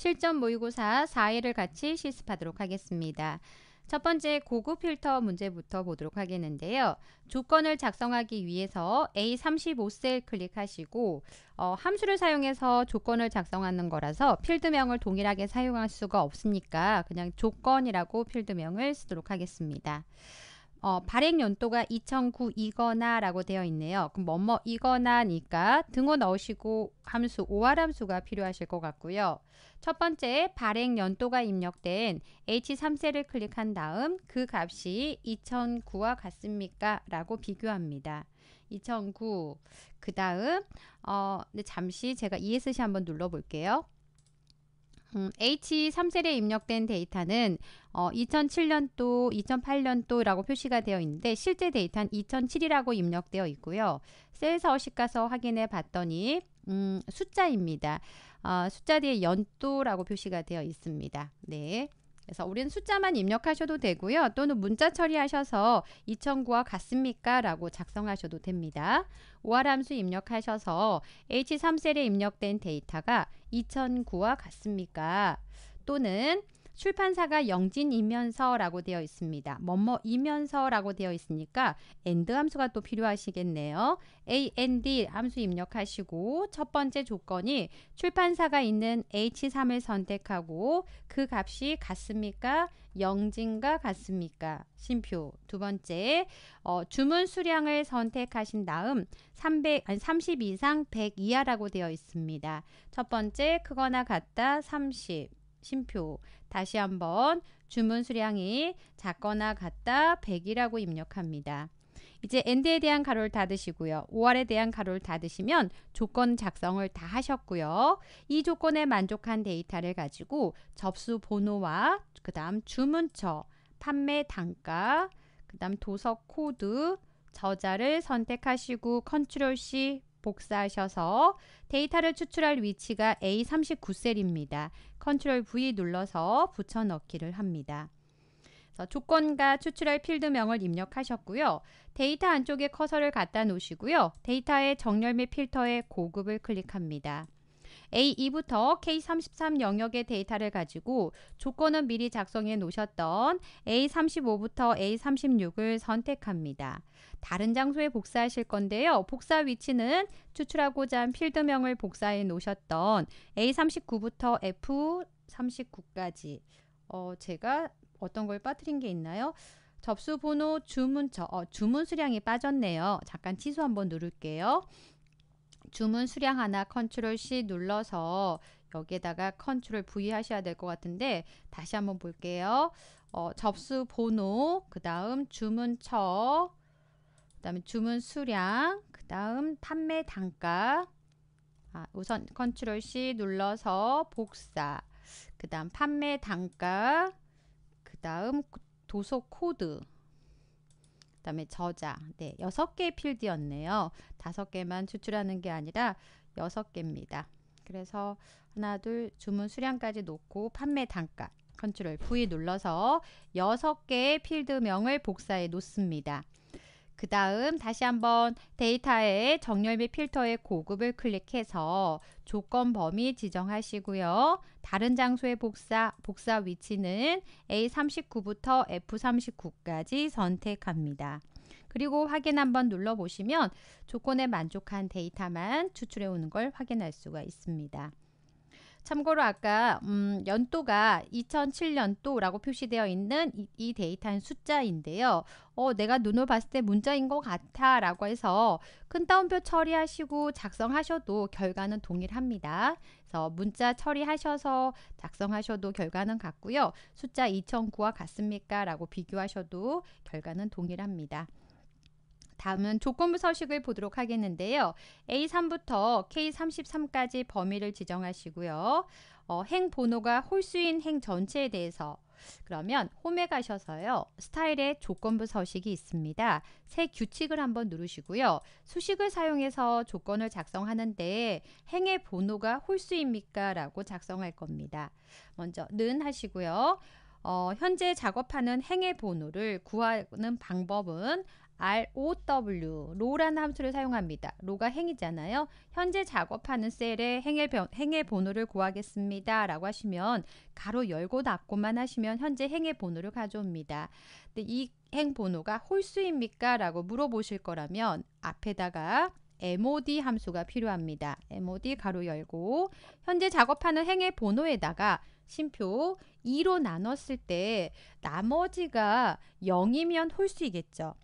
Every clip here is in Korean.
실전 모의고사 4회를 같이 실습하도록 하겠습니다. 첫 번째 고급 필터 문제부터 보도록 하겠는데요. 조건을 작성하기 위해서 A35셀 클릭하시고 어, 함수를 사용해서 조건을 작성하는 거라서 필드명을 동일하게 사용할 수가 없으니까 그냥 조건이라고 필드명을 쓰도록 하겠습니다. 어, 발행 연도가 2009이거나 라고 되어 있네요. 그럼 뭐뭐 뭐 이거나니까 등호 넣으시고 함수 오활 함수가 필요하실 것 같고요. 첫 번째 발행 연도가 입력된 H3셀을 클릭한 다음 그 값이 2009와 같습니까? 라고 비교합니다. 2009그 다음 어, 잠시 제가 ESC 한번 눌러볼게요. 음, H3셀에 입력된 데이터는 어, 2007년도, 2008년도라고 표시가 되어 있는데 실제 데이터는 2007이라고 입력되어 있고요. 셀서식 가서 확인해 봤더니 음, 숫자입니다. 어, 숫자 뒤에 연도라고 표시가 되어 있습니다. 네. 그래서 우리는 숫자만 입력하셔도 되고요. 또는 문자 처리하셔서 2009와 같습니까? 라고 작성하셔도 됩니다. OR 함수 입력하셔서 H3셀에 입력된 데이터가 2009와 같습니까? 또는 출판사가 영진이면서라고 되어 있습니다. 뭐뭐이면서라고 되어 있으니까 and 함수가 또 필요하시겠네요. and 함수 입력하시고 첫 번째 조건이 출판사가 있는 H3을 선택하고 그 값이 같습니까? 영진과 같습니까? 심표. 두 번째, 어, 주문 수량을 선택하신 다음 300, 아니 30 이상 100 이하라고 되어 있습니다. 첫 번째, 크거나 같다 30. 심표 다시 한번 주문 수량이 작거나 같다 100이라고 입력합니다. 이제 엔드에 대한 가로를 닫으시고요. 5월에 대한 가로를 닫으시면 조건 작성을 다 하셨고요. 이 조건에 만족한 데이터를 가지고 접수 번호와 그 다음 주문처, 판매 단가, 그 다음 도서 코드, 저자를 선택하시고 컨트롤 C 복사하셔서 데이터를 추출할 위치가 A39셀입니다. 컨트롤 V 눌러서 붙여넣기를 합니다. 조건과 추출할 필드명을 입력하셨고요. 데이터 안쪽에 커서를 갖다 놓으시고요. 데이터의 정렬 및 필터의 고급을 클릭합니다. A2부터 K33 영역의 데이터를 가지고 조건은 미리 작성해 놓으셨던 A35부터 A36을 선택합니다. 다른 장소에 복사하실 건데요. 복사 위치는 추출하고자 한 필드명을 복사해 놓으셨던 A39부터 F39까지 어, 제가 어떤 걸 빠뜨린 게 있나요? 접수 번호 주문 저 어, 주문 수량이 빠졌네요. 잠깐 취소 한번 누를게요. 주문 수량 하나 컨트롤 C 눌러서 여기에다가 컨트롤 V 하셔야 될 것 같은데 다시 한번 볼게요. 어, 접수 번호, 그 다음 주문처, 그 다음에 주문 수량, 그 다음 판매 단가, 아, 우선 컨트롤 C 눌러서 복사, 그 다음 판매 단가, 그 다음 도서 코드, 그 다음에 저자, 네, 여섯 개의 필드였네요. 다섯 개만 추출하는 게 아니라 여섯 개입니다. 그래서 하나, 둘, 주문 수량까지 놓고 판매 단가, 컨트롤 V 눌러서 여섯 개의 필드명을 복사해 놓습니다. 그 다음 다시 한번 데이터의 정렬 및 필터의 고급을 클릭해서 조건 범위 지정하시고요. 다른 장소의 복사, 복사 위치는 A39부터 F39까지 선택합니다. 그리고 확인 한번 눌러보시면 조건에 만족한 데이터만 추출해 오는 걸 확인할 수가 있습니다. 참고로 아까 음, 연도가 2007년도라고 표시되어 있는 이, 이 데이터는 숫자인데요. 어, 내가 눈으로 봤을 때 문자인 것 같아 라고 해서 큰 따옴표 처리하시고 작성하셔도 결과는 동일합니다. 그래서 문자 처리하셔서 작성하셔도 결과는 같고요. 숫자 2009와 같습니까? 라고 비교하셔도 결과는 동일합니다. 다음은 조건부 서식을 보도록 하겠는데요. A3부터 K33까지 범위를 지정하시고요. 어, 행 번호가 홀수인 행 전체에 대해서 그러면 홈에 가셔서요. 스타일의 조건부 서식이 있습니다. 새 규칙을 한번 누르시고요. 수식을 사용해서 조건을 작성하는데 행의 번호가 홀수입니까? 라고 작성할 겁니다. 먼저 는 하시고요. 어, 현재 작업하는 행의 번호를 구하는 방법은 ROW, 로라는 함수를 사용합니다. 로가 행이잖아요. 현재 작업하는 셀에 행의, 행의 번호를 구하겠습니다. 라고 하시면 가로 열고 닫고만 하시면 현재 행의 번호를 가져옵니다. 근데 이 행 번호가 홀수입니까? 라고 물어보실 거라면 앞에다가 MOD 함수가 필요합니다. MOD 가로 열고 현재 작업하는 행의 번호에다가 심표 2로 나눴을 때 나머지가 0이면 홀수이겠죠.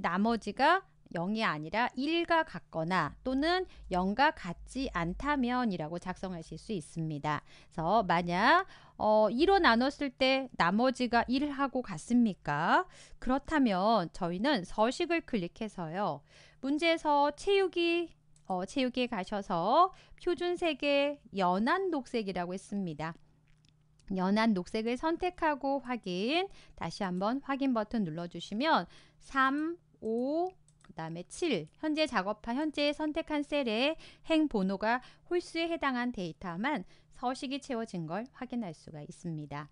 나머지가 0이 아니라 1과 같거나 또는 0과 같지 않다면이라고 작성하실 수 있습니다. 그래서 만약 어, 2로 나눴을 때 나머지가 1하고 같습니까? 그렇다면 저희는 서식을 클릭해서요. 문제에서 체육이 어, 체육에 가셔서 표준색의 연한 녹색이라고 했습니다. 연한 녹색을 선택하고 확인 다시 한번 확인 버튼 눌러주시면 3, 5, 그 다음에 7 현재 작업한 현재 선택한 셀에행 번호가 홀수에 해당한 데이터만 서식이 채워진 걸 확인할 수가 있습니다.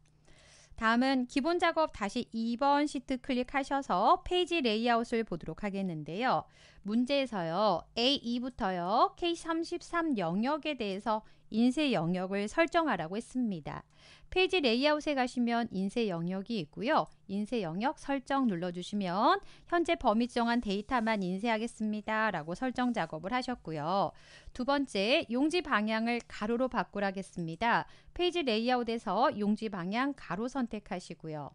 다음은 기본 작업 다시 2번 시트 클릭하셔서 페이지 레이아웃을 보도록 하겠는데요. 문제에서요. A2부터요. K33 영역에 대해서 인쇄 영역을 설정하라고 했습니다. 페이지 레이아웃에 가시면 인쇄 영역이 있고요. 인쇄 영역 설정 눌러주시면 현재 범위 정한 데이터만 인쇄하겠습니다. 라고 설정 작업을 하셨고요. 두 번째, 용지 방향을 가로로 바꾸라겠습니다. 페이지 레이아웃에서 용지 방향 가로 선택하시고요.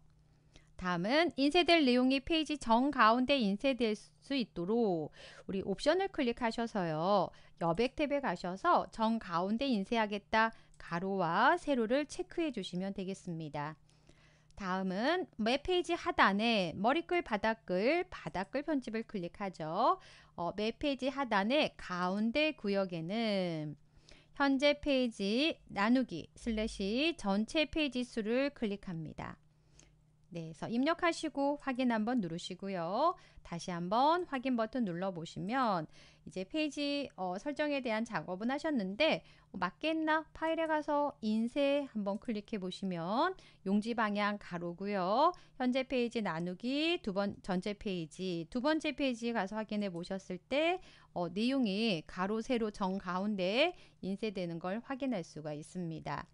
다음은 인쇄될 내용이 페이지 정 가운데 인쇄될 수 있도록 우리 옵션을 클릭하셔서요. 여백 탭에 가셔서 정 가운데 인쇄하겠다 가로와 세로를 체크해 주시면 되겠습니다. 다음은 맵 페이지 하단에 머리글, 바닥글, 바닥글 편집을 클릭하죠. 어, 맵 페이지 하단의 가운데 구역에는 현재 페이지 나누기 슬래시 전체 페이지 수를 클릭합니다. 네, 그래서 입력하시고 확인 한번 누르시고요. 다시 한번 확인 버튼 눌러보시면 이제 페이지 어, 설정에 대한 작업은 하셨는데 어, 맞겠나? 파일에 가서 인쇄 한번 클릭해 보시면 용지 방향 가로고요. 현재 페이지 나누기 두 번 전체 페이지 두 번째 페이지 가서 확인해 보셨을 때 어, 내용이 가로 세로 정가운데 인쇄되는 걸 확인할 수가 있습니다.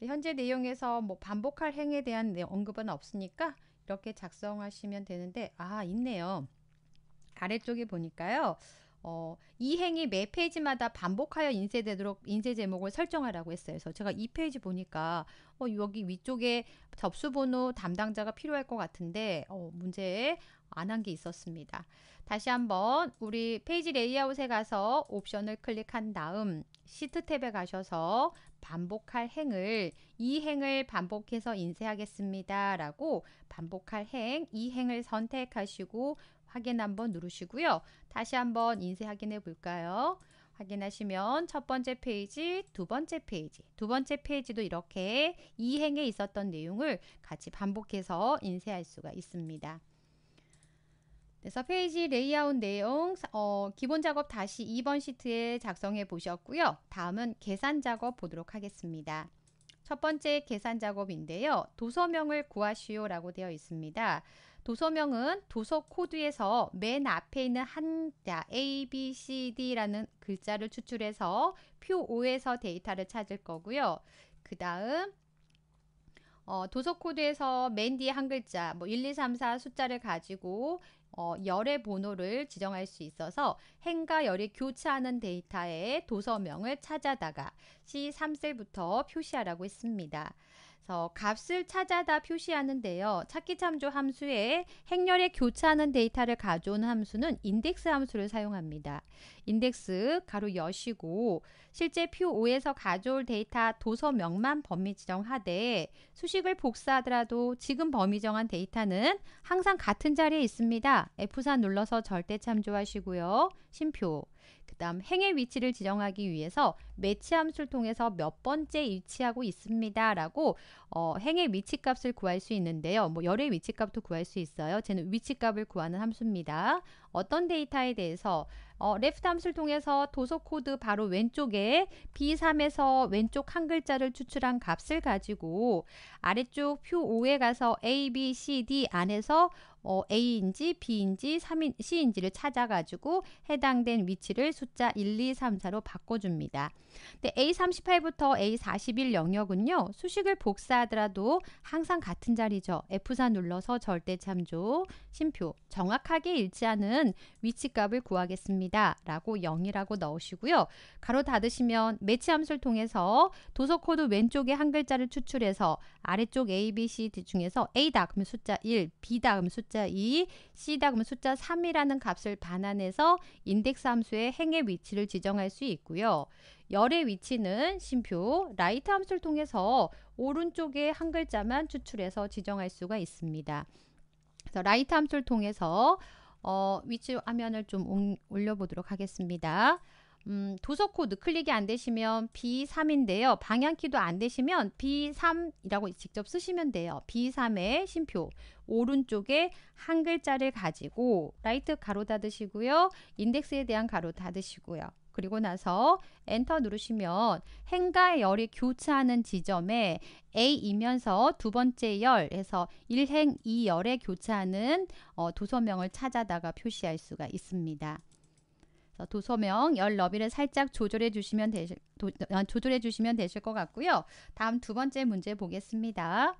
네, 현재 내용에서 뭐 반복할 행에 대한 언급은 없으니까 이렇게 작성하시면 되는데 아 있네요. 아래쪽에 보니까요. 어, 이 행위 매 페이지마다 반복하여 인쇄되도록 인쇄 제목을 설정하라고 했어요. 그래서 제가 이 페이지 보니까 어, 여기 위쪽에 접수번호 담당자가 필요할 것 같은데 어, 문제안 한 게 있었습니다. 다시 한번 우리 페이지 레이아웃에 가서 옵션을 클릭한 다음 시트 탭에 가셔서 반복할 행을 이 행을 반복해서 인쇄하겠습니다. 라고 반복할 행, 이 행을 선택하시고 확인 한번 누르시고요. 다시 한번 인쇄 확인해 볼까요? 확인하시면 첫 번째 페이지, 두 번째 페이지, 두 번째 페이지도 이렇게 이 행에 있었던 내용을 같이 반복해서 인쇄할 수가 있습니다. 그래서 네, 페이지 레이아웃 내용 어, 기본 작업 다시 2번 시트에 작성해 보셨고요. 다음은 계산 작업 보도록 하겠습니다. 첫 번째 계산 작업인데요. 도서명을 구하시오 라고 되어 있습니다. 도서명은 도서 코드에서 맨 앞에 있는 한자 A, B, C, D라는 글자를 추출해서 표 5에서 데이터를 찾을 거고요. 그 다음 어, 도서 코드에서 맨 뒤에 한 글자 뭐 1, 2, 3, 4 숫자를 가지고 어, 열의 번호를 지정할 수 있어서 행과 열이 교차하는 데이터의 도서명을 찾아다가 C3셀부터 표시하라고 했습니다. 그래서 값을 찾아다 표시하는데요. 찾기 참조 함수에 행렬에 교차하는 데이터를 가져온 함수는 인덱스 함수를 사용합니다. 인덱스 가로 여시고 실제 표 5에서 가져올 데이터 도서명만 범위 지정하되 수식을 복사하더라도 지금 범위 정한 데이터는 항상 같은 자리에 있습니다. F4 눌러서 절대 참조하시고요. 심표 그다음 행의 위치를 지정하기 위해서 매치 함수를 통해서 몇 번째 위치하고 있습니다라고 어, 행의 위치값을 구할 수 있는데요. 뭐 열의 위치값도 구할 수 있어요. 쟤는 위치값을 구하는 함수입니다. 어떤 데이터에 대해서 어, left 함수를 통해서 도서 코드 바로 왼쪽에 B3에서 왼쪽 한 글자를 추출한 값을 가지고 아래쪽 표 5에 가서 A, B, C, D 안에서 어, A인지 B인지 3인, C인지를 찾아가지고 해당된 위치를 숫자 1, 2, 3, 4로 바꿔줍니다. 근데 A38부터 A41 영역은요. 수식을 복사하더라도 항상 같은 자리죠. F4 눌러서 절대참조, 심표, 정확하게 일치하는 위치값을 구하겠습니다. 라고 0이라고 넣으시고요. 가로 닫으시면 매치 함수를 통해서 도서 코드 왼쪽에 한 글자를 추출해서 아래쪽 A, B, C 중에서 A다 그러면 숫자 1, B다 그러면 숫자 숫자 2, C다 그러면 숫자 3이라는 값을 반환해서 인덱스 함수의 행의 위치를 지정할 수 있고요. 열의 위치는 심표, 라이트 함수를 통해서 오른쪽에 한 글자만 추출해서 지정할 수가 있습니다. 그래서 라이트 함수를 통해서 어, 위치 화면을 좀 올려보도록 하겠습니다. 음, 도서코 드클릭이안 되시면 B3인데요. 방향키도 안 되시면 B3이라고 직접 쓰시면 돼요. B3의 심표 오른쪽에 한 글자를 가지고 라이트 가로 닫으시고요. 인덱스에 대한 가로 닫으시고요. 그리고 나서 엔터 누르시면 행과 열이 교차하는 지점에 A이면서 두 번째 열에서 1행 2열에 교차하는 어, 도서명을 찾아다가 표시할 수가 있습니다. 도소명열 너비를 살짝 조절해 주시면 되실, 어, 조절해 주시면 되실 것 같고요. 다음 두 번째 문제 보겠습니다.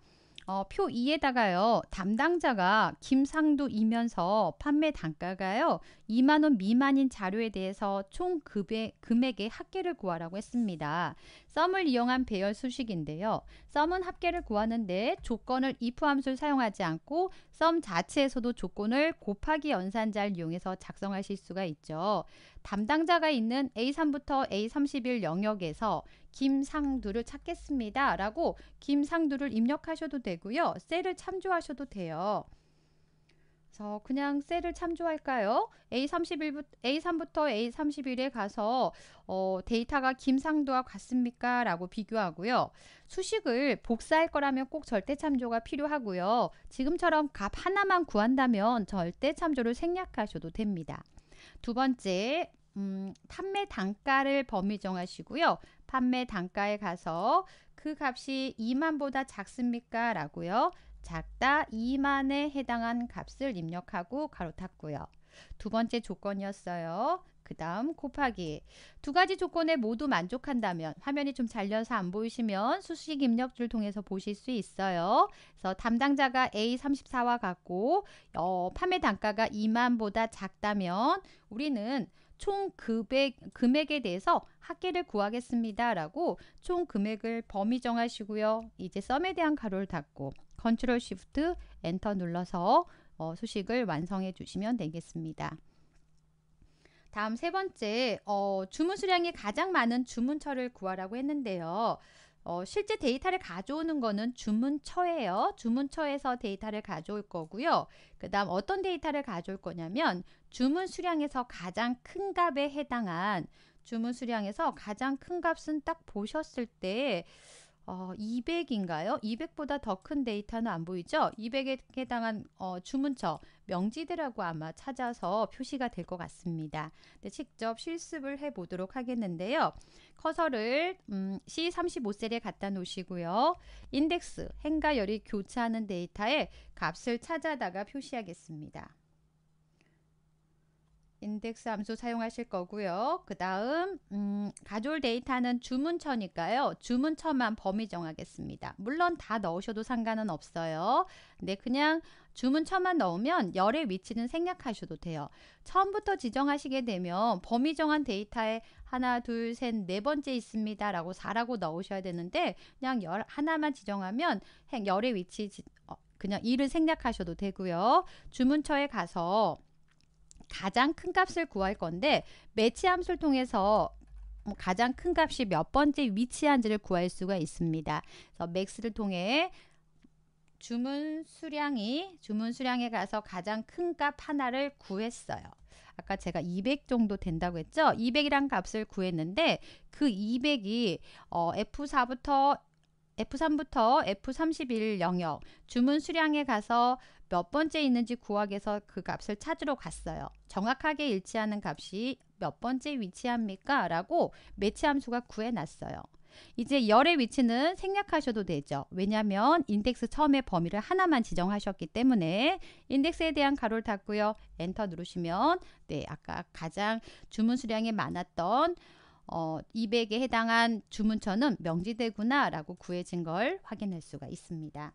어, 표 2에다가요. 담당자가 김상도이면서 판매 단가가요. 2만 원 미만인 자료에 대해서 총 급의, 금액의 합계를 구하라고 했습니다. 썸을 이용한 배열 수식인데요. 썸은 합계를 구하는데 조건을 if 함수를 사용하지 않고 썸 자체에서도 조건을 곱하기 연산자를 이용해서 작성하실 수가 있죠. 담당자가 있는 A3부터 A31 영역에서 김상두를 찾겠습니다. 라고 김상두를 입력하셔도 되고요. 셀을 참조하셔도 돼요. 그래서 그냥 셀을 참조할까요? A31부터, a 3 1에 가서 어, 데이터가 김상두와 같습니까? 라고 비교하고요. 수식을 복사할 거라면 꼭 절대 참조가 필요하고요. 지금처럼 값 하나만 구한다면 절대 참조를 생략하셔도 됩니다. 두 번째, 음, 판매 단가를 범위 정하시고요. 판매 단가에 가서 그 값이 2만보다 작습니까? 라고요. 작다 2만에 해당한 값을 입력하고 가로 탔고요. 두 번째 조건이었어요. 그 다음 곱하기 두 가지 조건에 모두 만족한다면 화면이 좀 잘려서 안 보이시면 수식 입력줄 통해서 보실 수 있어요. 그래서 담당자가 A34와 같고 어, 판매 단가가 2만보다 작다면 우리는 총 금액, 금액에 대해서 합계를 구하겠습니다. 라고 총 금액을 범위 정하시고요. 이제 썸에 대한 가로를 닫고 컨트롤 쉬프트 엔터 눌러서 어, 수식을 완성해 주시면 되겠습니다. 다음 세 번째, 어, 주문 수량이 가장 많은 주문처를 구하라고 했는데요. 어, 실제 데이터를 가져오는 거는 주문처예요. 주문처에서 데이터를 가져올 거고요. 그 다음 어떤 데이터를 가져올 거냐면 주문 수량에서 가장 큰 값에 해당한 주문 수량에서 가장 큰 값은 딱 보셨을 때 어, 200인가요? 200보다 더 큰 데이터는 안 보이죠? 200에 해당한 어, 주문처 명지대라고 아마 찾아서 표시가 될 것 같습니다. 네, 직접 실습을 해 보도록 하겠는데요. 커서를 음, C35셀에 갖다 놓으시고요. 인덱스, 행과 열이 교차하는 데이터에 값을 찾아다가 표시하겠습니다. 인덱스 함수 사용하실 거고요. 그 다음 음, 가졸 데이터는 주문처니까요. 주문처만 범위 정하겠습니다. 물론 다 넣으셔도 상관은 없어요. 근데 그냥 주문처만 넣으면 열의 위치는 생략하셔도 돼요. 처음부터 지정하시게 되면 범위 정한 데이터에 하나, 둘, 셋, 네 번째 있습니다. 라고 4라고 넣으셔야 되는데 그냥 열 하나만 지정하면 열의 위치 지, 어, 그냥 2을 생략하셔도 되고요. 주문처에 가서 가장 큰 값을 구할 건데 매치함수를 통해서 가장 큰 값이 몇 번째 위치한지를 구할 수가 있습니다. 그래서 맥스를 통해 주문 수량이 주문 수량에 가서 가장 큰 값 하나를 구했어요. 아까 제가 200 정도 된다고 했죠? 200이란 값을 구했는데 그 200이 어, F4부터 F3부터 F31 영역 주문 수량에 가서 몇 번째 있는지 구하기에서 그 값을 찾으러 갔어요. 정확하게 일치하는 값이 몇 번째 위치합니까? 라고 매치 함수가 구해놨어요. 이제 열의 위치는 생략하셔도 되죠. 왜냐하면 인덱스 처음에 범위를 하나만 지정하셨기 때문에 인덱스에 대한 가로를 닫고요. 엔터 누르시면 네 아까 가장 주문 수량이 많았던 어, 200에 해당한 주문처는 명지대구나라고 구해진 걸 확인할 수가 있습니다.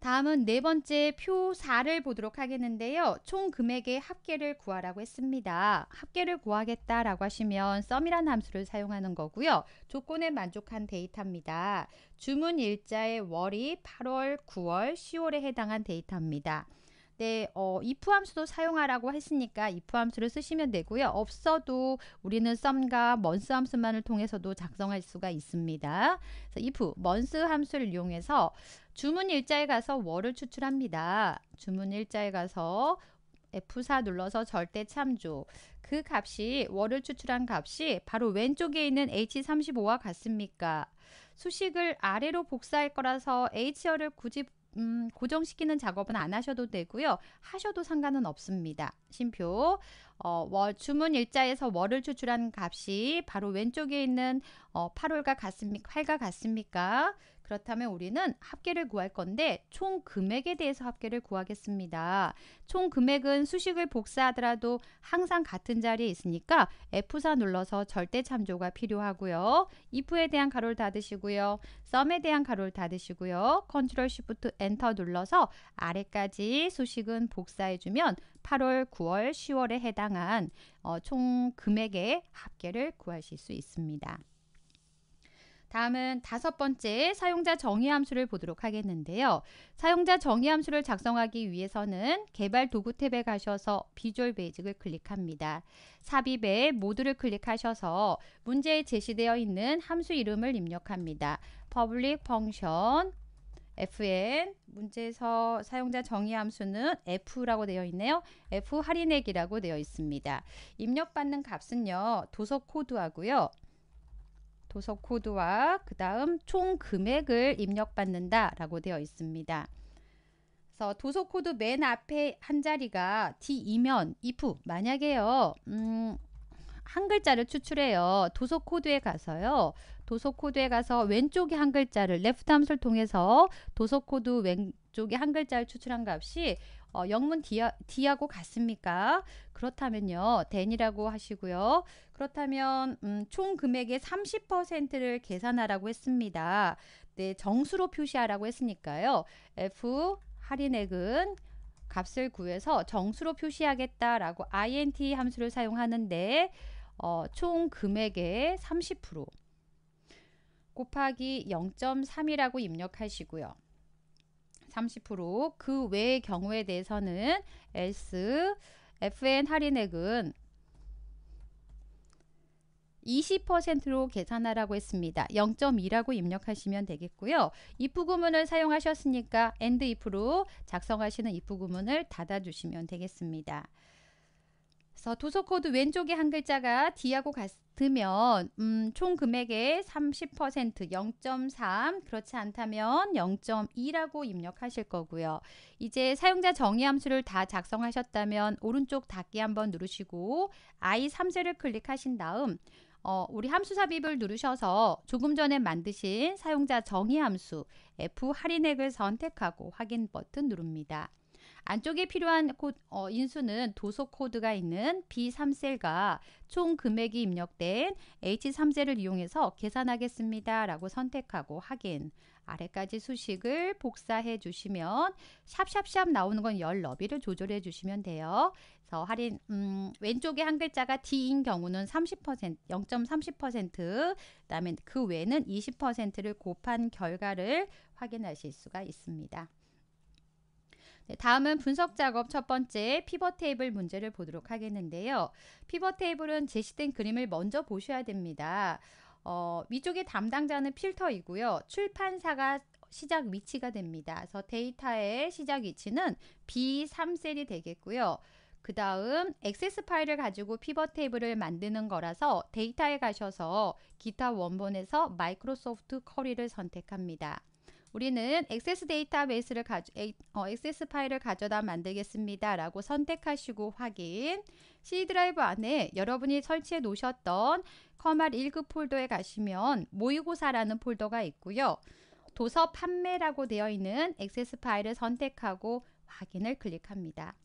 다음은 네 번째 표 4를 보도록 하겠는데요. 총 금액의 합계를 구하라고 했습니다. 합계를 구하겠다라고 하시면 썸이라는 함수를 사용하는 거고요. 조건에 만족한 데이터입니다. 주문 일자의 월이 8월, 9월, 10월에 해당한 데이터입니다. 네, 어, if 함수도 사용하라고 했으니까 if 함수를 쓰시면 되고요. 없어도 우리는 썸과 먼스 함수만을 통해서도 작성할 수가 있습니다. 그래서 if 먼스 함수를 이용해서 주문 일자에 가서 월을 추출합니다. 주문 일자에 가서 F4 눌러서 절대 참조. 그 값이 월을 추출한 값이 바로 왼쪽에 있는 H35와 같습니까? 수식을 아래로 복사할 거라서 H열을 굳이 음, 고정시키는 작업은 안 하셔도 되고요. 하셔도 상관은 없습니다. 심표 어, 월, 주문 일자에서 월을 추출한 값이 바로 왼쪽에 있는 어, 8월과 같습니까? 8과 같습니까? 그렇다면 우리는 합계를 구할 건데 총 금액에 대해서 합계를 구하겠습니다. 총 금액은 수식을 복사하더라도 항상 같은 자리에 있으니까 F4 눌러서 절대 참조가 필요하고요. if에 대한 가로를 닫으시고요. sum에 대한 가로를 닫으시고요. Ctrl Shift Enter 눌러서 아래까지 수식은 복사해주면 8월, 9월, 10월에 해당한 어, 총 금액의 합계를 구하실 수 있습니다. 다음은 다섯 번째 사용자 정의 함수를 보도록 하겠는데요. 사용자 정의 함수를 작성하기 위해서는 개발 도구 탭에 가셔서 비주얼 베이직을 클릭합니다. 삽입에 모두를 클릭하셔서 문제에 제시되어 있는 함수 이름을 입력합니다. public function fn 문제에서 사용자 정의 함수는 f라고 되어 있네요. f 할인액이라고 되어 있습니다. 입력받는 값은요. 도서 코드하고요. 도서 코드와 그 다음 총 금액을 입력받는다 라고 되어 있습니다. 그래서 도서 코드 맨 앞에 한 자리가 D2면 if 만약에요. 음, 한 글자를 추출해요. 도서 코드에 가서요. 도서 코드에 가서 왼쪽에 한 글자를 레프트 함수를 통해서 도서 코드 왼쪽에 한 글자를 추출한 값이 어, 영문 디하 D하고 같습니까? 그렇다면요. 댄이라고 하시고요. 그렇다면 음, 총 금액의 30%를 계산하라고 했습니다. 네, 정수로 표시하라고 했으니까요. F 할인액은 값을 구해서 정수로 표시하겠다라고 int 함수를 사용하는데 어, 총 금액의 30% 곱하기 0.3이라고 입력하시고요. 30%그 외의 경우에 대해서는 else FN 할인액은 20%로 계산하라고 했습니다. 0.2라고 입력하시면 되겠고요. if 구문을 사용하셨으니까 and if로 작성하시는 if 구문을 닫아주시면 되겠습니다. 그래서 어, 도서 코드 왼쪽에 한 글자가 D하고 같으면 음, 총 금액의 30% 0.3 그렇지 않다면 0.2라고 입력하실 거고요. 이제 사용자 정의 함수를 다 작성하셨다면 오른쪽 닫기 한번 누르시고 i 3셀를 클릭하신 다음 어, 우리 함수 삽입을 누르셔서 조금 전에 만드신 사용자 정의 함수 F 할인액을 선택하고 확인 버튼 누릅니다. 안쪽에 필요한 코, 어, 인수는 도서 코드가 있는 B3셀과 총 금액이 입력된 H3셀을 이용해서 계산하겠습니다. 라고 선택하고 확인. 아래까지 수식을 복사해 주시면 샵샵샵 나오는 건 열 너비를 조절해 주시면 돼요. 그래서 할인 음, 왼쪽에 한 글자가 D인 경우는 30% 0.30% 그다음에 그 외는 에 20%를 곱한 결과를 확인하실 수가 있습니다. 네, 다음은 분석 작업 첫 번째 피벗 테이블 문제를 보도록 하겠는데요. 피벗 테이블은 제시된 그림을 먼저 보셔야 됩니다. 어, 위쪽에 담당자는 필터이고요. 출판사가 시작 위치가 됩니다. 그래서 데이터의 시작 위치는 B3셀이 되겠고요. 그 다음 액세스 파일을 가지고 피벗 테이블을 만드는 거라서 데이터에 가셔서 기타 원본에서 마이크로소프트 커리를 선택합니다. 우리는 액세스 데이터베이스를 가져, 어, 액세스 파일을 가져다 만들겠습니다. 라고 선택하시고 확인. C 드라이브 안에 여러분이 설치해 놓으셨던 커말 1급 폴더에 가시면 모의고사라는 폴더가 있고요. 도서 판매라고 되어 있는 액세스 파일을 선택하고 확인을 클릭합니다.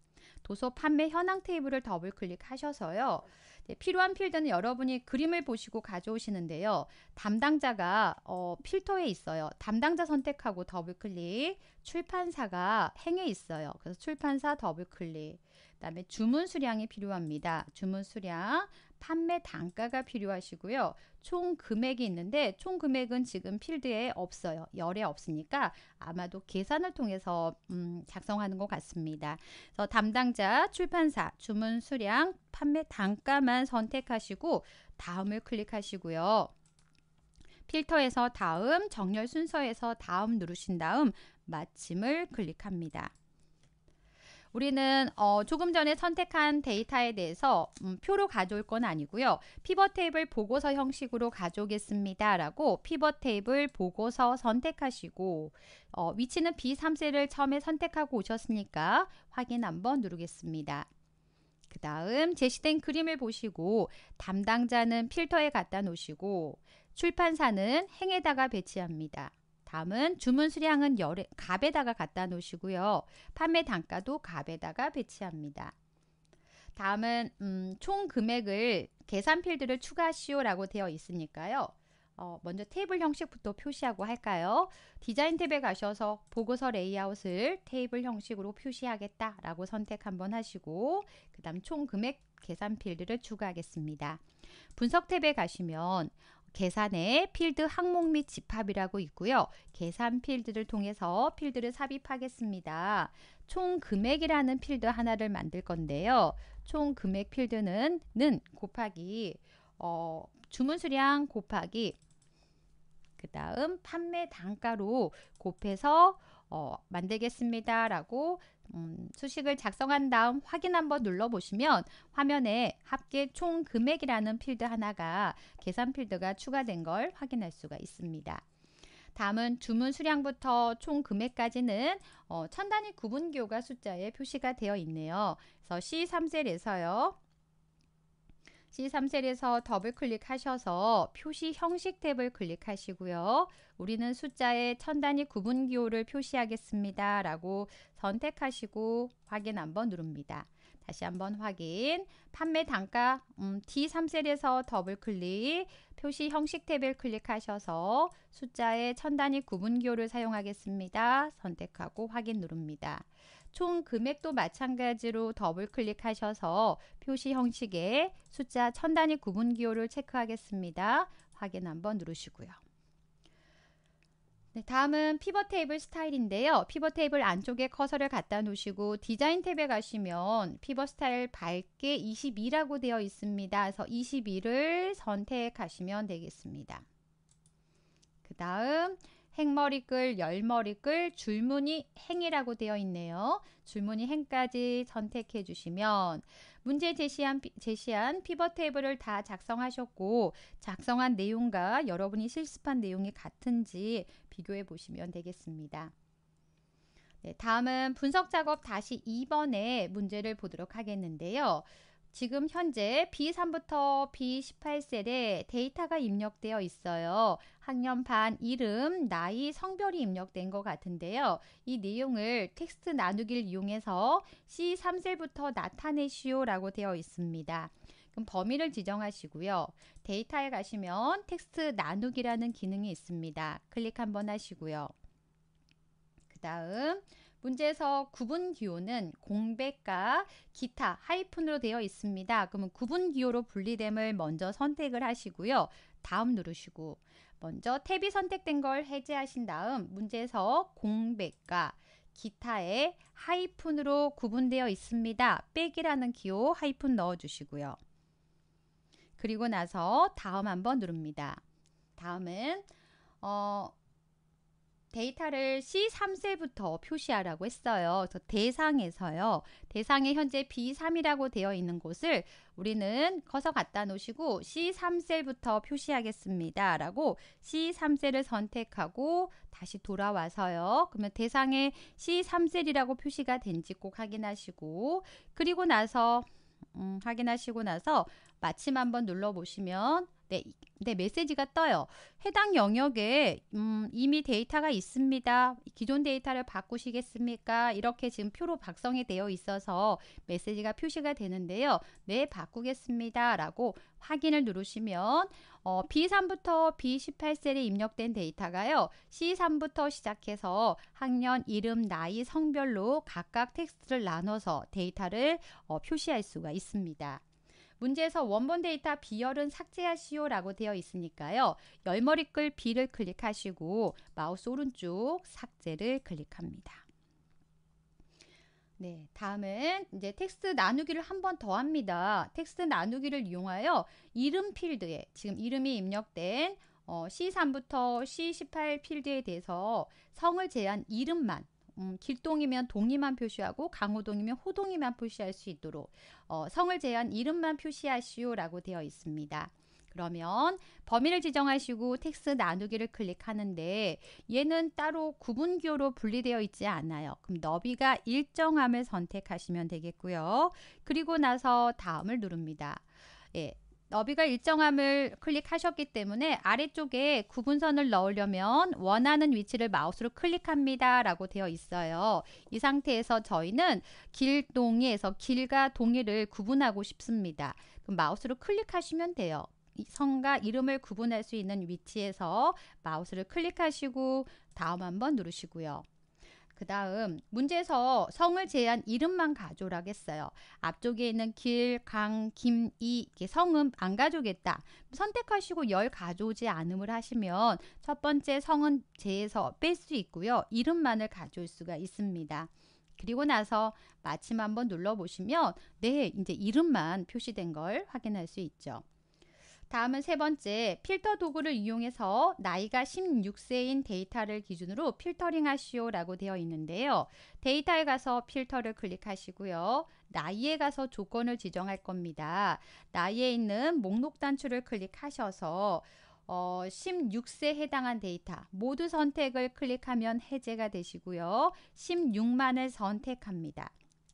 도서 판매 현황 테이블을 더블 클릭하셔서요. 네, 필요한 필드는 여러분이 그림을 보시고 가져오시는데요. 담당자가 어, 필터에 있어요. 담당자 선택하고 더블 클릭, 출판사가 행에 있어요. 그래서 출판사 더블 클릭, 그 다음에 주문 수량이 필요합니다. 주문 수량, 판매 단가가 필요하시고요. 총 금액이 있는데 총 금액은 지금 필드에 없어요. 열에 없으니까 아마도 계산을 통해서 음, 작성하는 것 같습니다. 그래서 담당자, 출판사, 주문 수량, 판매 단가만 선택하시고 다음을 클릭하시고요. 필터에서 다음, 정렬 순서에서 다음 누르신 다음 마침을 클릭합니다. 우리는 어, 조금 전에 선택한 데이터에 대해서 음, 표로 가져올 건 아니고요. 피벗 테이블 보고서 형식으로 가져오겠습니다. 라고 피벗 테이블 보고서 선택하시고 어, 위치는 B3셀을 처음에 선택하고 오셨으니까 확인 한번 누르겠습니다. 그 다음 제시된 그림을 보시고 담당자는 필터에 갖다 놓으시고 출판사는 행에다가 배치합니다. 다음은 주문 수량은 열에, 갑에다가 갖다 놓으시고요. 판매 단가도 갑에다가 배치합니다. 다음은 음, 총 금액을 계산 필드를 추가하시오라고 되어 있으니까요. 어, 먼저 테이블 형식부터 표시하고 할까요? 디자인 탭에 가셔서 보고서 레이아웃을 테이블 형식으로 표시하겠다라고 선택 한번 하시고 그 다음 총 금액 계산 필드를 추가하겠습니다. 분석 탭에 가시면 계산에 필드 항목 및 집합이라고 있고요. 계산 필드를 통해서 필드를 삽입하겠습니다. 총 금액이라는 필드 하나를 만들 건데요. 총 금액 필드는 는 곱하기 어, 주문 수량 곱하기 그 다음 판매 단가로 곱해서 어, 만들겠습니다. 라고 음, 수식을 작성한 다음 확인 한번 눌러보시면 화면에 합계 총 금액이라는 필드 하나가 계산 필드가 추가된 걸 확인할 수가 있습니다. 다음은 주문 수량부터 총 금액까지는 어, 천 단위 구분교가 숫자에 표시가 되어 있네요. 그래서 C3셀에서요. C3셀에서 더블 클릭하셔서 표시 형식 탭을 클릭하시고요. 우리는 숫자의 천 단위 구분 기호를 표시하겠습니다. 라고 선택하시고 확인 한번 누릅니다. 다시 한번 확인. 판매 단가 음, D3셀에서 더블 클릭, 표시 형식 탭을 클릭하셔서 숫자의 천 단위 구분 기호를 사용하겠습니다. 선택하고 확인 누릅니다. 총 금액도 마찬가지로 더블 클릭하셔서 표시 형식의 숫자 천 단위 구분 기호를 체크하겠습니다. 확인 한번 누르시고요. 네, 다음은 피벗 테이블 스타일인데요. 피벗 테이블 안쪽에 커서를 갖다 놓으시고 디자인 탭에 가시면 피벗 스타일 밝게 22라고 되어 있습니다. 그래서 22를 선택하시면 되겠습니다. 그 다음 행머리글, 열머리글, 줄무늬, 행이라고 되어 있네요. 줄무늬 행까지 선택해 주시면 문제 제시한, 제시한 피벗 테이블을 다 작성하셨고 작성한 내용과 여러분이 실습한 내용이 같은지 비교해 보시면 되겠습니다. 네, 다음은 분석 작업 다시 2번의 문제를 보도록 하겠는데요. 지금 현재 B3부터 B18셀에 데이터가 입력되어 있어요. 학년 반 이름, 나이, 성별이 입력된 것 같은데요. 이 내용을 텍스트 나누기를 이용해서 C3셀부터 나타내시오 라고 되어 있습니다. 그럼 범위를 지정하시고요. 데이터에 가시면 텍스트 나누기라는 기능이 있습니다. 클릭 한번 하시고요. 그 다음 문제에서 구분 기호는 공백과 기타 하이픈으로 되어 있습니다. 그러면 구분 기호로 분리됨을 먼저 선택을 하시고요. 다음 누르시고 먼저 탭이 선택된 걸 해제하신 다음 문제에서 공백과 기타의 하이픈으로 구분되어 있습니다. 백이라는 기호 하이픈 넣어주시고요. 그리고 나서 다음 한번 누릅니다. 다음은 어, 데이터를 C3세부터 표시하라고 했어요. 그래서 대상에서요. 대상에 현재 B3이라고 되어 있는 곳을 우리는 커서 갖다 놓으시고 C3세부터 표시하겠습니다. 라고 C3세를 선택하고 다시 돌아와서요. 그러면 대상에 C3셀이라고 표시가 된지 꼭 확인하시고 그리고 나서 음, 확인하시고 나서 마침 한번 눌러보시면 네, 네, 메시지가 떠요. 해당 영역에 음, 이미 데이터가 있습니다. 기존 데이터를 바꾸시겠습니까? 이렇게 지금 표로 박성이 되어 있어서 메시지가 표시가 되는데요. 네, 바꾸겠습니다. 라고 확인을 누르시면 어, B3부터 B18셀에 입력된 데이터가요. C3부터 시작해서 학년, 이름, 나이, 성별로 각각 텍스트를 나눠서 데이터를 어, 표시할 수가 있습니다. 문제에서 원본 데이터 비열은 삭제하시오 라고 되어 있으니까요. 열머리 끌 B를 클릭하시고 마우스 오른쪽 삭제를 클릭합니다. 네, 다음은 이제 텍스트 나누기를 한 번 더 합니다. 텍스트 나누기를 이용하여 이름 필드에 지금 이름이 입력된 어, C3부터 C18 필드에 대해서 성을 제한 이름만 음, 길동이면 동이만 표시하고 강호동이면 호동이만 표시할 수 있도록 어, 성을 제외한 이름만 표시하시오라고 되어 있습니다. 그러면 범위를 지정하시고 텍스 나누기를 클릭하는데 얘는 따로 구분교로 분리되어 있지 않아요. 그럼 너비가 일정함을 선택하시면 되겠고요. 그리고 나서 다음을 누릅니다. 예, 너비가 일정함을 클릭하셨기 때문에 아래쪽에 구분선을 넣으려면 원하는 위치를 마우스로 클릭합니다 라고 되어 있어요 이 상태에서 저희는 길 동의에서 길과 동의를 구분하고 싶습니다 그럼 마우스로 클릭하시면 돼요 성과 이름을 구분할 수 있는 위치에서 마우스를 클릭하시고 다음 한번 누르시고요 그 다음 문제에서 성을 제한 이름만 가져라겠어요. 오 앞쪽에 있는 길, 강, 김, 이 이렇게 성은 안 가져오겠다. 선택하시고 열 가져오지 않음을 하시면 첫 번째 성은 제에서 뺄 수 있고요. 이름만을 가져올 수가 있습니다. 그리고 나서 마침 한번 눌러보시면 네, 이제 이름만 표시된 걸 확인할 수 있죠. 다음은 세 번째, 필터 도구를 이용해서 나이가 16세인 데이터를 기준으로 필터링 하시오라고 되어 있는데요. 데이터에 가서 필터를 클릭하시고요. 나이에 가서 조건을 지정할 겁니다. 나이에 있는 목록 단추를 클릭하셔서 어, 16세 해당한 데이터 모두 선택을 클릭하면 해제가 되시고요. 16만을 선택합니다.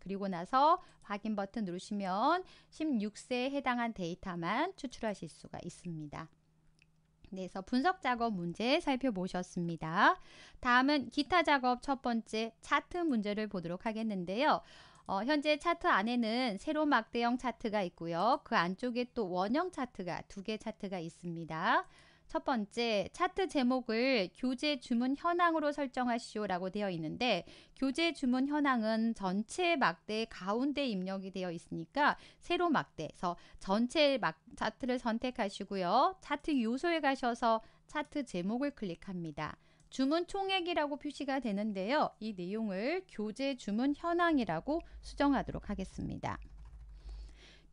그리고 나서 확인 버튼 누르시면 16세에 해당한 데이터만 추출하실 수가 있습니다. 네, 그래서 분석 작업 문제 살펴보셨습니다. 다음은 기타 작업 첫 번째 차트 문제를 보도록 하겠는데요. 어, 현재 차트 안에는 세로 막대형 차트가 있고요. 그 안쪽에 또 원형 차트가 두 개 차트가 있습니다. 첫 번째, 차트 제목을 교재 주문 현황으로 설정하시오라고 되어 있는데 교재 주문 현황은 전체 막대 가운데 입력이 되어 있으니까 세로 막대에서 전체 막 차트를 선택하시고요. 차트 요소에 가셔서 차트 제목을 클릭합니다. 주문 총액이라고 표시가 되는데요. 이 내용을 교재 주문 현황이라고 수정하도록 하겠습니다.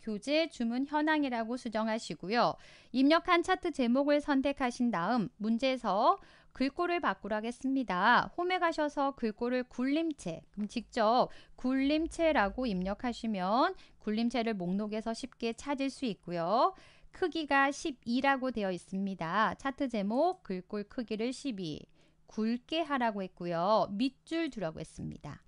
교재 주문 현황이라고 수정하시고요. 입력한 차트 제목을 선택하신 다음 문제에서 글꼴을 바꾸라겠습니다. 홈에 가셔서 글꼴을 굴림체, 그럼 직접 굴림체라고 입력하시면 굴림체를 목록에서 쉽게 찾을 수 있고요. 크기가 12라고 되어 있습니다. 차트 제목, 글꼴 크기를 12, 굵게 하라고 했고요. 밑줄 두라고 했습니다.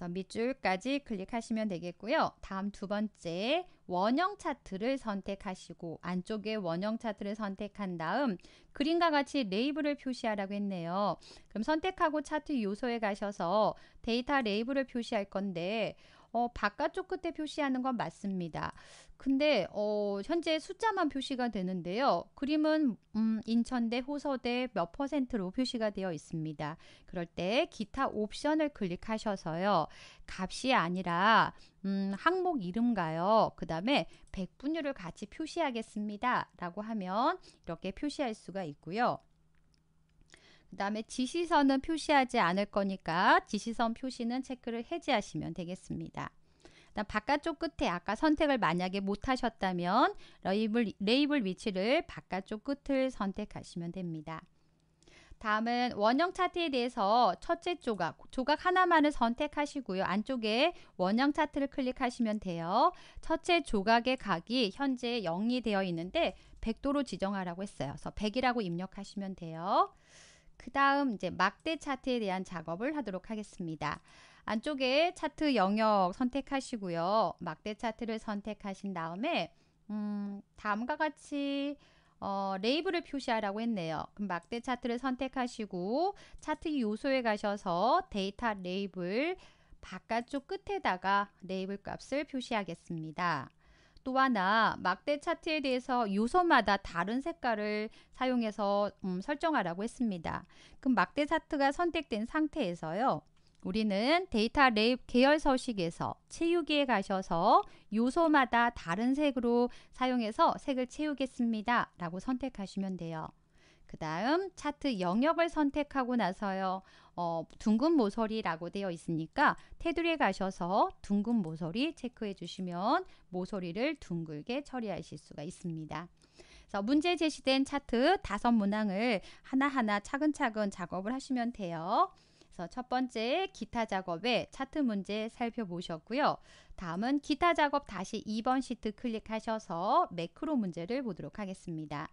그래서 밑줄까지 클릭하시면 되겠고요. 다음 두 번째 원형 차트를 선택하시고 안쪽에 원형 차트를 선택한 다음 그림과 같이 레이블을 표시하라고 했네요. 그럼 선택하고 차트 요소에 가셔서 데이터 레이블을 표시할 건데 어, 바깥쪽 끝에 표시하는 건 맞습니다. 근데 어, 현재 숫자만 표시가 되는데요. 그림은 음, 인천대, 호서대 몇 퍼센트로 표시가 되어 있습니다. 그럴 때 기타 옵션을 클릭하셔서요. 값이 아니라 음, 항목 이름가요. 그 다음에 백분율을 같이 표시하겠습니다. 라고 하면 이렇게 표시할 수가 있고요. 그 다음에 지시선은 표시하지 않을 거니까 지시선 표시는 체크를 해제하시면 되겠습니다. 그다음 바깥쪽 끝에 아까 선택을 만약에 못하셨다면 레이블, 레이블 위치를 바깥쪽 끝을 선택하시면 됩니다. 다음은 원형 차트에 대해서 첫째 조각, 조각 하나만을 선택하시고요. 안쪽에 원형 차트를 클릭하시면 돼요. 첫째 조각의 각이 현재 0이 되어 있는데 100도로 지정하라고 했어요. 그래서 100이라고 입력하시면 돼요. 그 다음 이제 막대 차트에 대한 작업을 하도록 하겠습니다. 안쪽에 차트 영역 선택하시고요. 막대 차트를 선택하신 다음에 음, 다음과 같이 어, 레이블을 표시하라고 했네요. 그럼 막대 차트를 선택하시고 차트 요소에 가셔서 데이터 레이블 바깥쪽 끝에다가 레이블 값을 표시하겠습니다. 또 하나 막대 차트에 대해서 요소마다 다른 색깔을 사용해서 음, 설정하라고 했습니다. 그럼 막대 차트가 선택된 상태에서요. 우리는 데이터 레 계열 서식에서 채우기에 가셔서 요소마다 다른 색으로 사용해서 색을 채우겠습니다. 라고 선택하시면 돼요. 그 다음 차트 영역을 선택하고 나서요. 어, 둥근 모서리라고 되어 있으니까 테두리에 가셔서 둥근 모서리 체크해 주시면 모서리를 둥글게 처리하실 수가 있습니다. 그래서 문제 제시된 차트 다섯 문항을 하나하나 차근차근 작업을 하시면 돼요. 그래서 첫 번째 기타 작업의 차트 문제 살펴보셨고요. 다음은 기타 작업 다시 2번 시트 클릭하셔서 매크로 문제를 보도록 하겠습니다.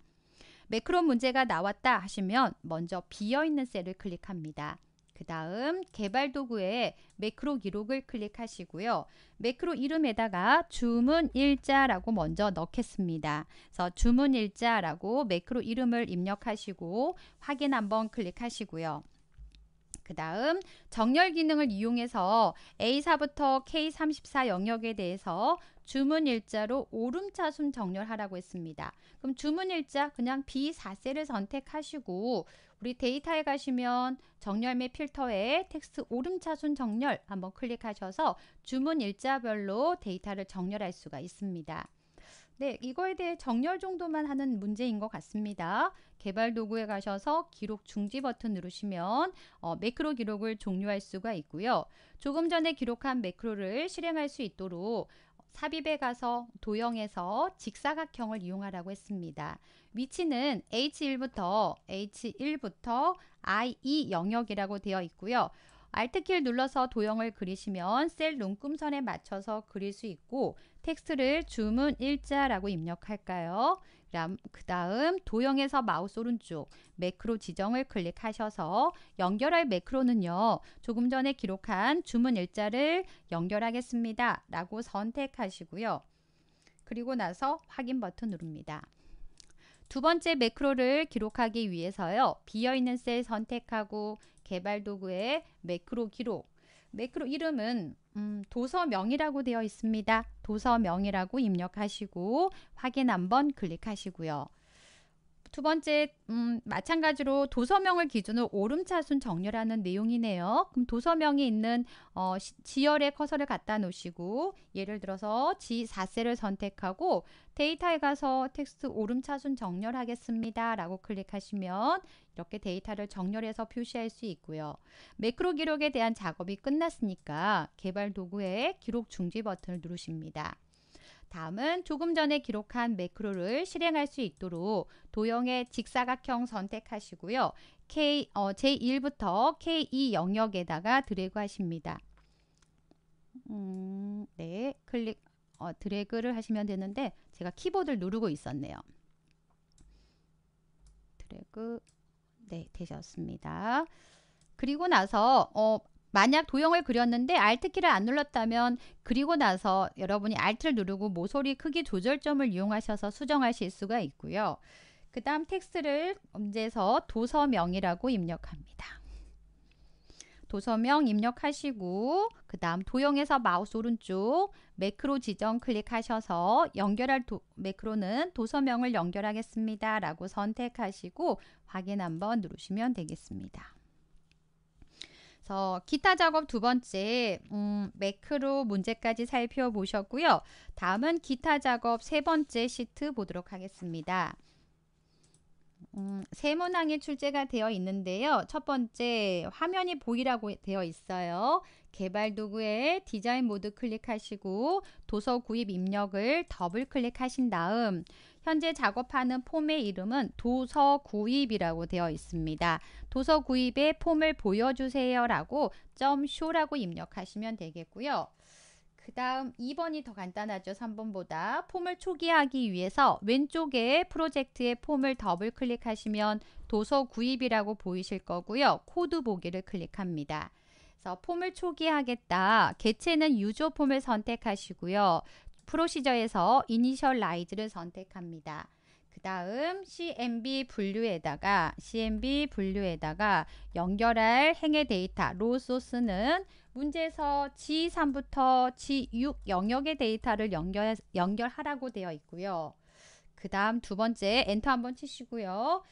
매크론 문제가 나왔다 하시면 먼저 비어있는 셀을 클릭합니다. 그 다음 개발 도구에 매크로 기록을 클릭하시고요. 매크로 이름에다가 주문 일자라고 먼저 넣겠습니다. 그래서 주문 일자라고 매크로 이름을 입력하시고 확인 한번 클릭하시고요. 그 다음 정렬 기능을 이용해서 a 4부터 K34 영역에 대해서 주문 일자로 오름차순 정렬하라고 했습니다. 그럼 주문 일자 그냥 b 4세를 선택하시고 우리 데이터에 가시면 정렬및 필터에 텍스트 오름차순 정렬 한번 클릭하셔서 주문 일자별로 데이터를 정렬할 수가 있습니다. 네, 이거에 대해 정렬 정도만 하는 문제인 것 같습니다. 개발 도구에 가셔서 기록 중지 버튼 누르시면 어, 매크로 기록을 종료할 수가 있고요. 조금 전에 기록한 매크로를 실행할 수 있도록 삽입에 가서 도형에서 직사각형을 이용하라고 했습니다. 위치는 H1부터 H1부터 I2 e 영역이라고 되어 있고요. 알트키를 눌러서 도형을 그리시면 셀 눈금선에 맞춰서 그릴 수 있고 텍스트를 주문 일자라고 입력할까요? 그 다음 도형에서 마우스 오른쪽 매크로 지정을 클릭하셔서 연결할 매크로는요. 조금 전에 기록한 주문 일자를 연결하겠습니다. 라고 선택하시고요. 그리고 나서 확인 버튼 누릅니다. 두 번째 매크로를 기록하기 위해서요. 비어있는 셀 선택하고 개발 도구에 매크로 기록, 매크로 이름은 음, 도서명이라고 되어 있습니다. 도서명이라고 입력하시고 확인 한번 클릭하시고요. 두 번째, 음, 마찬가지로 도서명을 기준으로 오름차순 정렬하는 내용이네요. 그럼 도서명이 있는 어, 시, 지열에 커서를 갖다 놓으시고 예를 들어서 G4셀을 선택하고 데이터에 가서 텍스트 오름차순 정렬하겠습니다. 라고 클릭하시면 이렇게 데이터를 정렬해서 표시할 수 있고요. 매크로 기록에 대한 작업이 끝났으니까 개발 도구에 기록 중지 버튼을 누르십니다. 다음은 조금 전에 기록한 매크로를 실행할 수 있도록 도형의 직사각형 선택하시고요. K, 어, J1부터 K2 e 영역에다가 드래그 하십니다. 음, 네, 클릭, 어, 드래그를 하시면 되는데 제가 키보드를 누르고 있었네요. 드래그, 네, 되셨습니다. 그리고 나서 어, 만약 도형을 그렸는데 Alt키를 안 눌렀다면 그리고 나서 여러분이 Alt를 누르고 모서리 크기 조절점을 이용하셔서 수정하실 수가 있고요. 그 다음 텍스트를 엄지에서 도서명이라고 입력합니다. 도서명 입력하시고 그 다음 도형에서 마우스 오른쪽 매크로 지정 클릭하셔서 연결할 도, 매크로는 도서명을 연결하겠습니다 라고 선택하시고 확인 한번 누르시면 되겠습니다. 그 기타 작업 두 번째 음, 매크로 문제까지 살펴보셨고요. 다음은 기타 작업 세 번째 시트 보도록 하겠습니다. 음, 세 문항이 출제가 되어 있는데요. 첫 번째 화면이 보이라고 되어 있어요. 개발 도구에 디자인 모드 클릭하시고 도서 구입 입력을 더블 클릭하신 다음 현재 작업하는 폼의 이름은 도서 구입이라고 되어 있습니다. 도서 구입의 폼을 보여주세요 라고 .show라고 입력하시면 되겠고요. 그 다음 2번이 더 간단하죠. 3번보다 폼을 초기화하기 위해서 왼쪽에 프로젝트의 폼을 더블 클릭하시면 도서 구입이라고 보이실 거고요. 코드 보기를 클릭합니다. 그래서 폼을 초기하겠다. 개체는 유저 폼을 선택하시고요. 프로시저에서 이니셜라이즈를 선택합니다. 그 다음 CMB 분류에다가 CMB 분류에다가 연결할 행의 데이터 로 소스는 문제에서 G3부터 G6 영역의 데이터를 연결, 연결하라고 되어 있고요. 그 다음 두 번째 엔터 한번 치시고요.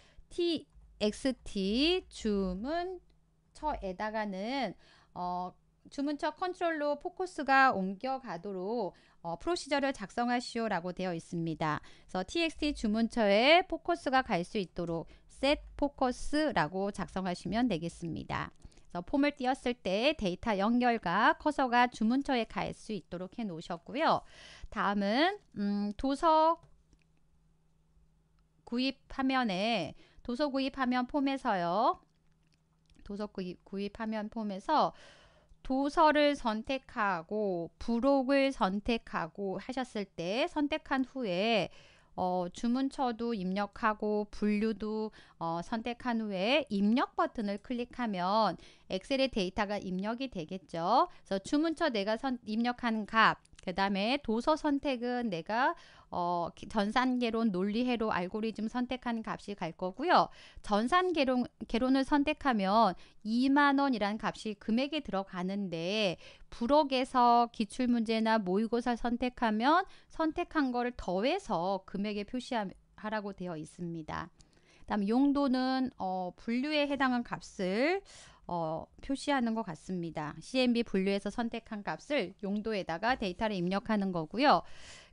TXT 주문처에다가는 어, 주문처 컨트롤로 포커스가 옮겨가도록 어, 프로시저를 작성하시오라고 되어 있습니다. 그래서 txt 주문처에 포커스가 갈 수 있도록 set focus라고 작성하시면 되겠습니다. 그래서 폼을 띄었을 때 데이터 연결과 커서가 주문처에 갈 수 있도록 해 놓으셨고요. 다음은 음, 도서 구입 화면에 도서 구입 화면 폼에서요. 도서 구입, 구입 화면 폼에서 도서를 선택하고 부록을 선택하고 하셨을 때 선택한 후에 어, 주문처도 입력하고 분류도 어, 선택한 후에 입력 버튼을 클릭하면 엑셀의 데이터가 입력이 되겠죠. 그래서 주문처 내가 선, 입력한 값그 다음에 도서 선택은 내가 어, 전산개론, 논리해로, 알고리즘 선택한 값이 갈 거고요. 전산개론, 개론을 선택하면 2만원이라는 값이 금액에 들어가는데 부록에서 기출문제나 모의고사 선택하면 선택한 거를 더해서 금액에 표시하라고 되어 있습니다. 그 다음 용도는 어, 분류에 해당한 값을 어, 표시하는 것 같습니다. CMB 분류에서 선택한 값을 용도에다가 데이터를 입력하는 거고요.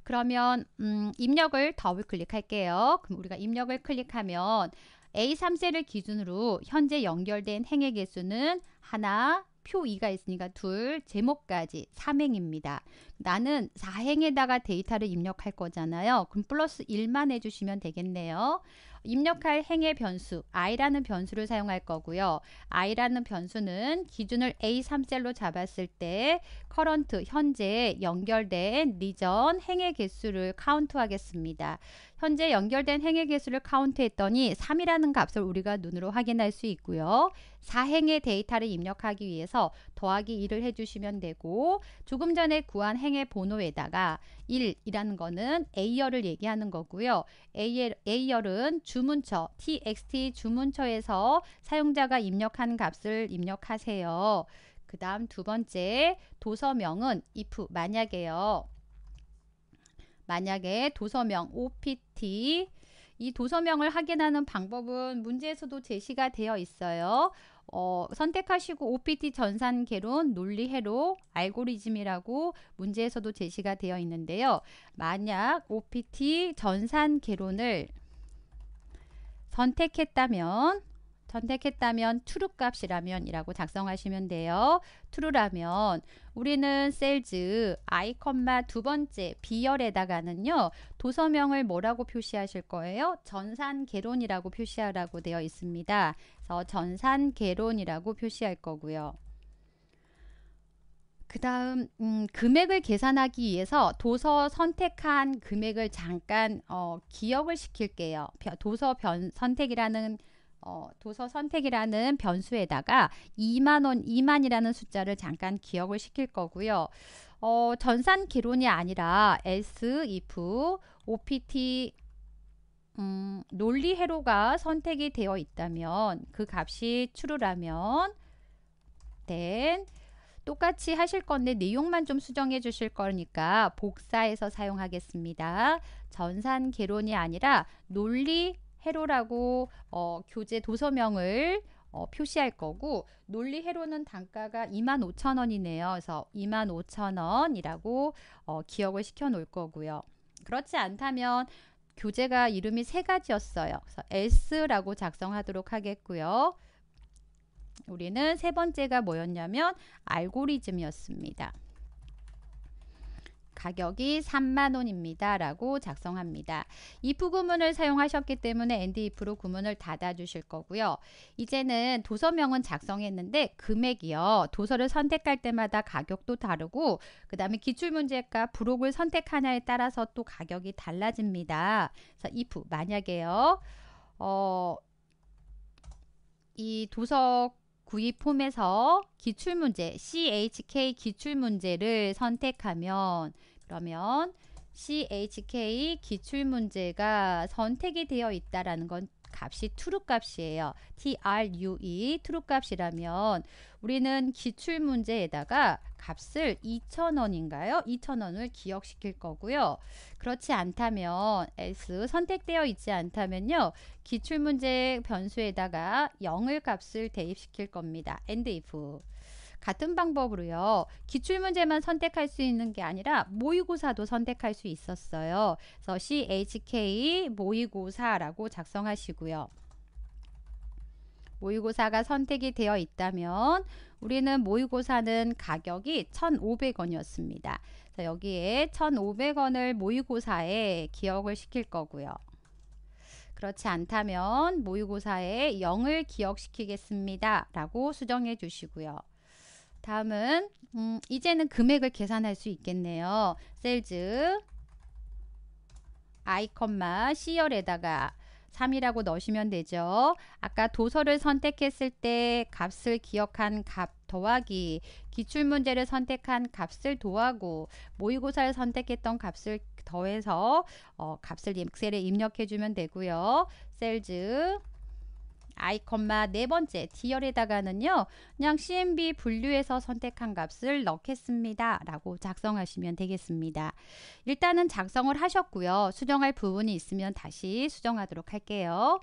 그러면 음, 입력을 더블 클릭할게요. 그럼 우리가 입력을 클릭하면 A3셀을 기준으로 현재 연결된 행의 개수는 하나, 표 2가 있으니까 둘, 제목까지 3행입니다. 나는 4행에다가 데이터를 입력할 거잖아요. 그럼 플러스 1만 해주시면 되겠네요. 입력할 행의 변수 i라는 변수를 사용할 거고요. i라는 변수는 기준을 A3셀로 잡았을 때 current 현재 연결된 리전 행의 개수를 카운트 하겠습니다. 현재 연결된 행의 개수를 카운트했더니 3이라는 값을 우리가 눈으로 확인할 수 있고요. 4행의 데이터를 입력하기 위해서 더하기 2를 해주시면 되고 조금 전에 구한 행의 번호에다가 1이라는 거는 A열을 얘기하는 거고요. AL, A열은 주문처, txt 주문처에서 사용자가 입력한 값을 입력하세요. 그 다음 두 번째 도서명은 if 만약에요. 만약에 도서명 OPT 이 도서명을 확인하는 방법은 문제에서도 제시가 되어 있어요. 어, 선택하시고 OPT 전산 개론 논리 해로 알고리즘이라고 문제에서도 제시가 되어 있는데요. 만약 OPT 전산 개론을 선택했다면 선택했다면 true 값이라면 이라고 작성하시면 돼요. true라면 우리는 셀즈 i, 두 번째 비열에다가는요 도서명을 뭐라고 표시하실 거예요? 전산개론이라고 표시하라고 되어 있습니다. 그래서 전산개론이라고 표시할 거고요. 그 다음 음, 금액을 계산하기 위해서 도서 선택한 금액을 잠깐 어, 기억을 시킬게요. 도서 변, 선택이라는 어, 도서 선택이라는 변수에다가 2만 원 이만이라는 숫자를 잠깐 기억을 시킬 거고요. 어, 전산 기론이 아니라 S, if, OPT 음, 논리 해로가 선택이 되어 있다면 그 값이 true라면 then 똑같이 하실 건데 내용만 좀 수정해 주실 거니까 복사해서 사용하겠습니다. 전산 개론이 아니라 논리 해로라고 어, 교재 도서명을 어, 표시할 거고 논리 해로는 단가가 25,000원이네요. 그래서 25,000원이라고 어, 기억을 시켜 놓을 거고요. 그렇지 않다면 교재가 이름이 세 가지였어요. 그래서 S라고 작성하도록 하겠고요. 우리는 세 번째가 뭐였냐면 알고리즘이었습니다. 가격이 3만원입니다. 라고 작성합니다. if 구문을 사용하셨기 때문에 and if로 구문을 닫아 주실 거고요. 이제는 도서명은 작성했는데 금액이요. 도서를 선택할 때마다 가격도 다르고 그 다음에 기출문제가 부록을 선택하냐에 따라서 또 가격이 달라집니다. 그래서 if 만약에요. 어, 이 도서 구입 폼에서 기출문제 CHK 기출문제를 선택하면 그러면 CHK 기출문제가 선택이 되어 있다라는 건 값이 true 값이에요. true true 값이라면 우리는 기출 문제에다가 값을 2,000원인가요? 2,000원을 기억시킬 거고요. 그렇지 않다면 S 선택되어 있지 않다면요. 기출 문제 변수에다가 0을 값을 대입시킬 겁니다. and if 같은 방법으로요. 기출문제만 선택할 수 있는 게 아니라 모의고사도 선택할 수 있었어요. 그래서 CHK 모의고사라고 작성하시고요. 모의고사가 선택이 되어 있다면 우리는 모의고사는 가격이 1,500원이었습니다. 여기에 1,500원을 모의고사에 기억을 시킬 거고요. 그렇지 않다면 모의고사에 0을 기억시키겠습니다. 라고 수정해 주시고요. 다음은 음, 이제는 금액을 계산할 수 있겠네요. 셀즈 아 C열에다가 3이라고 넣으시면 되죠. 아까 도서를 선택했을 때 값을 기억한 값 더하기, 기출문제를 선택한 값을 도하고, 모의고사를 선택했던 값을 더해서 어, 값을 엑셀에 입력해주면 되고요. 셀즈 아이컴마 네 번째 D열에다가는요. 그냥 CMB 분류에서 선택한 값을 넣겠습니다. 라고 작성하시면 되겠습니다. 일단은 작성을 하셨고요. 수정할 부분이 있으면 다시 수정하도록 할게요.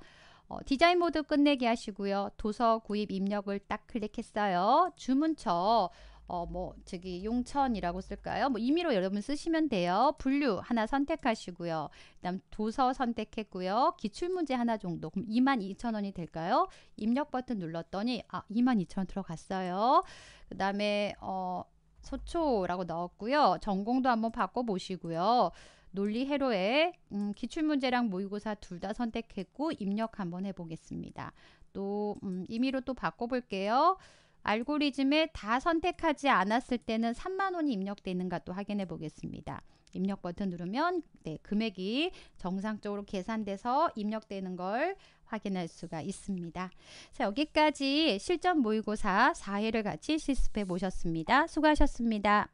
어, 디자인 모드 끝내기 하시고요. 도서 구입 입력을 딱 클릭했어요. 주문처 어, 뭐, 저기, 용천이라고 쓸까요? 뭐, 임의로 여러분 쓰시면 돼요. 분류 하나 선택하시고요. 그 다음, 도서 선택했고요. 기출문제 하나 정도. 그럼 22,000원이 될까요? 입력 버튼 눌렀더니, 아, 22,000원 들어갔어요. 그 다음에, 어, 소초라고 넣었고요. 전공도 한번 바꿔보시고요. 논리해로에 음, 기출문제랑 모의고사 둘 다 선택했고 입력 한번 해보겠습니다. 또 음, 임의로 또 바꿔볼게요. 알고리즘에 다 선택하지 않았을 때는 3만 원이 입력되는가 또 확인해 보겠습니다. 입력 버튼 누르면 네, 금액이 정상적으로 계산돼서 입력되는 걸 확인할 수가 있습니다. 자, 여기까지 실전 모의고사 4회를 같이 실습해 보셨습니다. 수고하셨습니다.